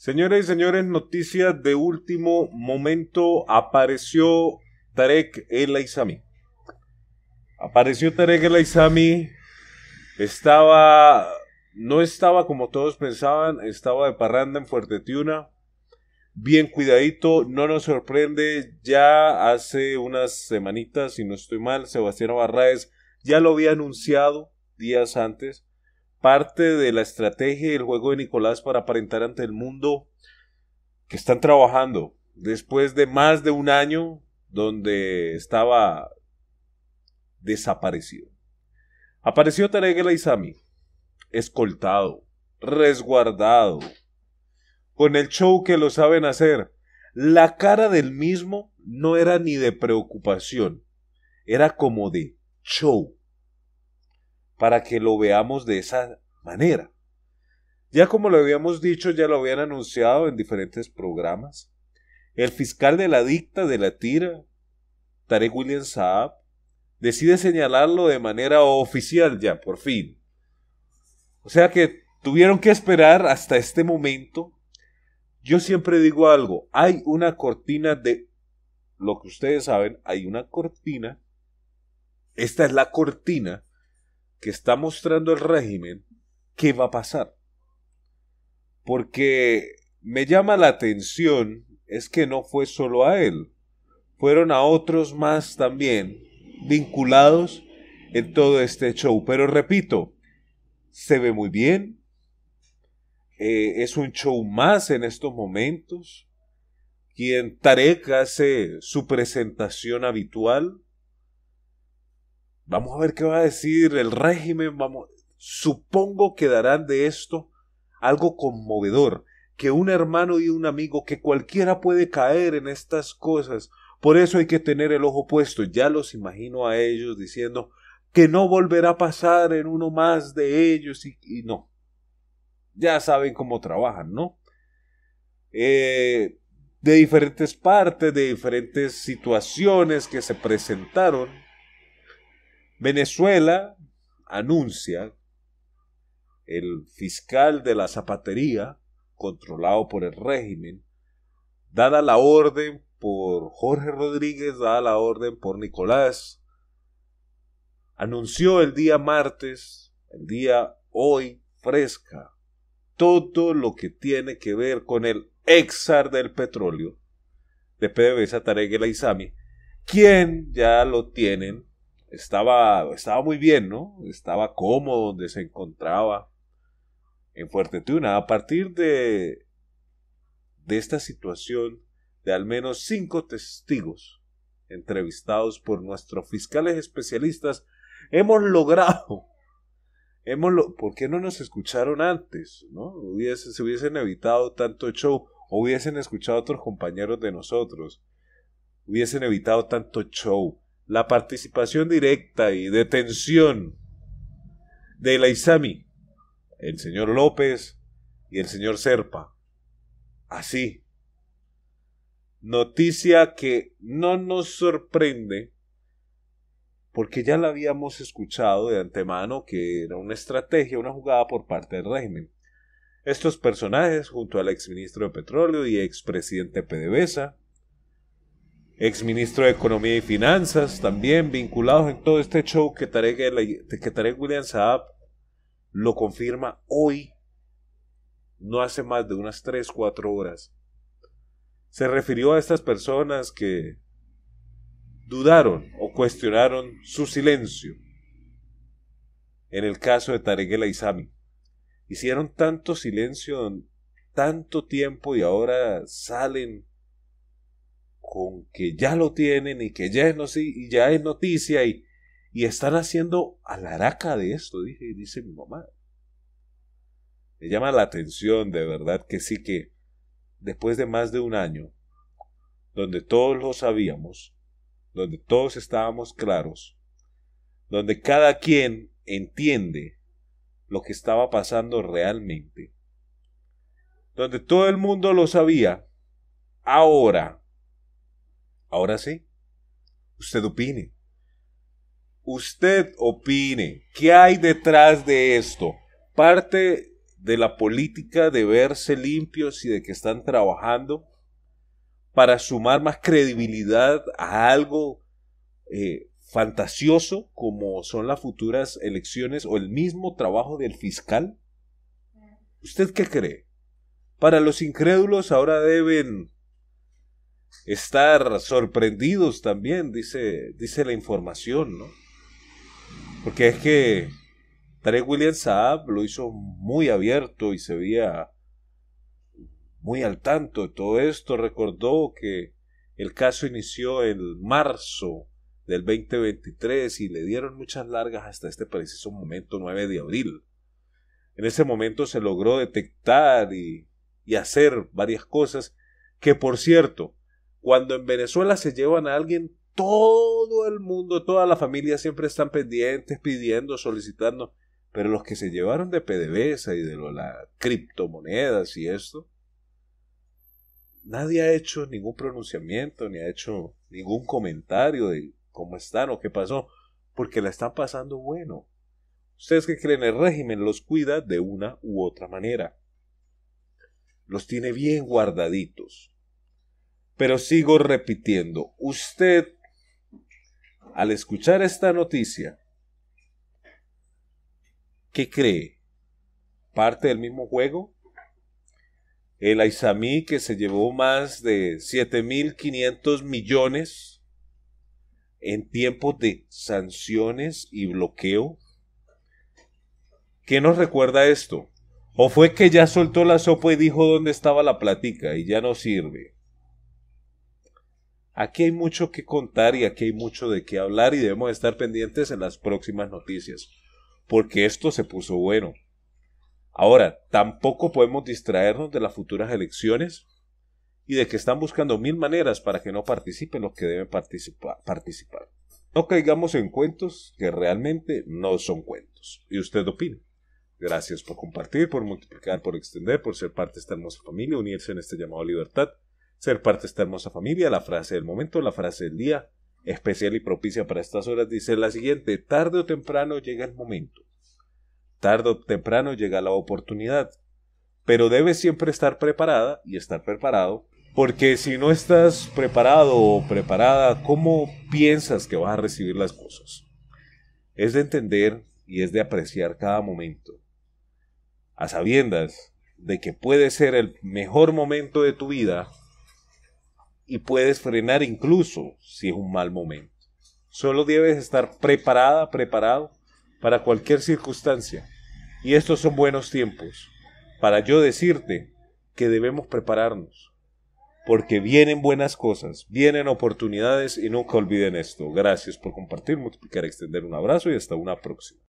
Señores y señores, noticias de último momento. Apareció Tarek El Aizami. Apareció Tarek El Aizami. Estaba. No estaba como todos pensaban. Estaba de parranda en Fuerte Tiuna. Bien cuidadito. No nos sorprende. Ya hace unas semanitas, si no estoy mal, Sebastián Barraez ya lo había anunciado días antes parte de la estrategia y el juego de Nicolás para aparentar ante el mundo que están trabajando después de más de un año donde estaba desaparecido. Apareció Taregela El escoltado, resguardado, con el show que lo saben hacer. La cara del mismo no era ni de preocupación, era como de show para que lo veamos de esa manera. Ya como lo habíamos dicho, ya lo habían anunciado en diferentes programas. El fiscal de la dicta de la tira, Tarek William Saab, decide señalarlo de manera oficial ya, por fin. O sea que tuvieron que esperar hasta este momento. Yo siempre digo algo, hay una cortina de... Lo que ustedes saben, hay una cortina. Esta es la cortina que está mostrando el régimen, ¿qué va a pasar? Porque me llama la atención es que no fue solo a él, fueron a otros más también vinculados en todo este show. Pero repito, se ve muy bien, eh, es un show más en estos momentos. Quien Tarek hace su presentación habitual, Vamos a ver qué va a decir el régimen. Vamos. Supongo que darán de esto algo conmovedor, que un hermano y un amigo, que cualquiera puede caer en estas cosas. Por eso hay que tener el ojo puesto. Ya los imagino a ellos diciendo que no volverá a pasar en uno más de ellos y, no. Ya saben cómo trabajan, ¿no? Eh, de diferentes partes, de diferentes situaciones que se presentaron Venezuela anuncia el fiscal de la zapatería, controlado por el régimen, dada la orden por Jorge Rodríguez, dada la orden por Nicolás, anunció el día martes, el día hoy fresca, todo lo que tiene que ver con el exar del petróleo de PDVSA Tarek isami Aizami, quien ya lo tienen estaba, estaba muy bien, ¿no? Estaba cómodo donde se encontraba en Fuerte Tuna. A partir de, de esta situación de al menos cinco testigos entrevistados por nuestros fiscales especialistas, hemos logrado hemos ¿por qué no nos escucharon antes? ¿no? Hubiese, se hubiesen evitado tanto show, hubiesen escuchado otros compañeros de nosotros, hubiesen evitado tanto show, la participación directa y detención de la Isami, el señor López y el señor Serpa. Así. Noticia que no nos sorprende porque ya la habíamos escuchado de antemano que era una estrategia, una jugada por parte del régimen. Estos personajes, junto al exministro de Petróleo y expresidente PDVSA, ex ministro de Economía y Finanzas, también vinculados en todo este show que Tarek, que William Saab lo confirma hoy, no hace más de unas 3, 4 horas. Se refirió a estas personas que dudaron o cuestionaron su silencio. En el caso de Tarek El Aizami, hicieron tanto silencio, tanto tiempo y ahora salen con que ya lo tienen y que ya es, ya noticia y, y están haciendo alaraca de esto, dije, dice mi mamá. Me llama la atención, de verdad, que sí que después de más de un año, donde todos lo sabíamos, donde todos estábamos claros, donde cada quien entiende lo que estaba pasando realmente, donde todo el mundo lo sabía, ahora Ahora sí, usted opine. Usted opine. ¿Qué hay detrás de esto? Parte de la política de verse limpios y de que están trabajando para sumar más credibilidad a algo eh, fantasioso como son las futuras elecciones o el mismo trabajo del fiscal? ¿Usted qué cree? Para los incrédulos ahora deben estar sorprendidos también, dice, dice la información, ¿no? Porque es que Tarek William Saab lo hizo muy abierto y se veía muy al tanto de todo esto. Recordó que el caso inició en marzo del 2023 y le dieron muchas largas hasta este preciso momento, 9 de abril. En ese momento se logró detectar y, y hacer varias cosas que, por cierto, cuando en Venezuela se llevan a alguien, todo el mundo, toda la familia siempre están pendientes, pidiendo, solicitando. Pero los que se llevaron de PDVSA y de lo, las criptomonedas y esto, nadie ha hecho ningún pronunciamiento, ni ha hecho ningún comentario de cómo están o qué pasó, porque la están pasando bueno. Ustedes que creen el régimen los cuida de una u otra manera. Los tiene bien guardaditos. Pero sigo repitiendo, usted al escuchar esta noticia, ¿qué cree? ¿Parte del mismo juego? El Aizamí que se llevó más de 7.500 millones en tiempos de sanciones y bloqueo. ¿Qué nos recuerda esto? ¿O fue que ya soltó la sopa y dijo dónde estaba la platica y ya no sirve? Aquí hay mucho que contar y aquí hay mucho de qué hablar y debemos estar pendientes en las próximas noticias, porque esto se puso bueno. Ahora, tampoco podemos distraernos de las futuras elecciones y de que están buscando mil maneras para que no participen los que deben participar. No caigamos en cuentos que realmente no son cuentos. ¿Y usted opina? Gracias por compartir, por multiplicar, por extender, por ser parte de esta hermosa familia, unirse en este llamado libertad ser parte de esta hermosa familia. La frase del momento, la frase del día, especial y propicia para estas horas, dice la siguiente, tarde o temprano llega el momento, tarde o temprano llega la oportunidad, pero debes siempre estar preparada y estar preparado, porque si no estás preparado o preparada, ¿cómo piensas que vas a recibir las cosas? Es de entender y es de apreciar cada momento, a sabiendas de que puede ser el mejor momento de tu vida y puedes frenar incluso si es un mal momento. Solo debes estar preparada, preparado para cualquier circunstancia. Y estos son buenos tiempos para yo decirte que debemos prepararnos. Porque vienen buenas cosas, vienen oportunidades y nunca olviden esto. Gracias por compartir, multiplicar, extender un abrazo y hasta una próxima.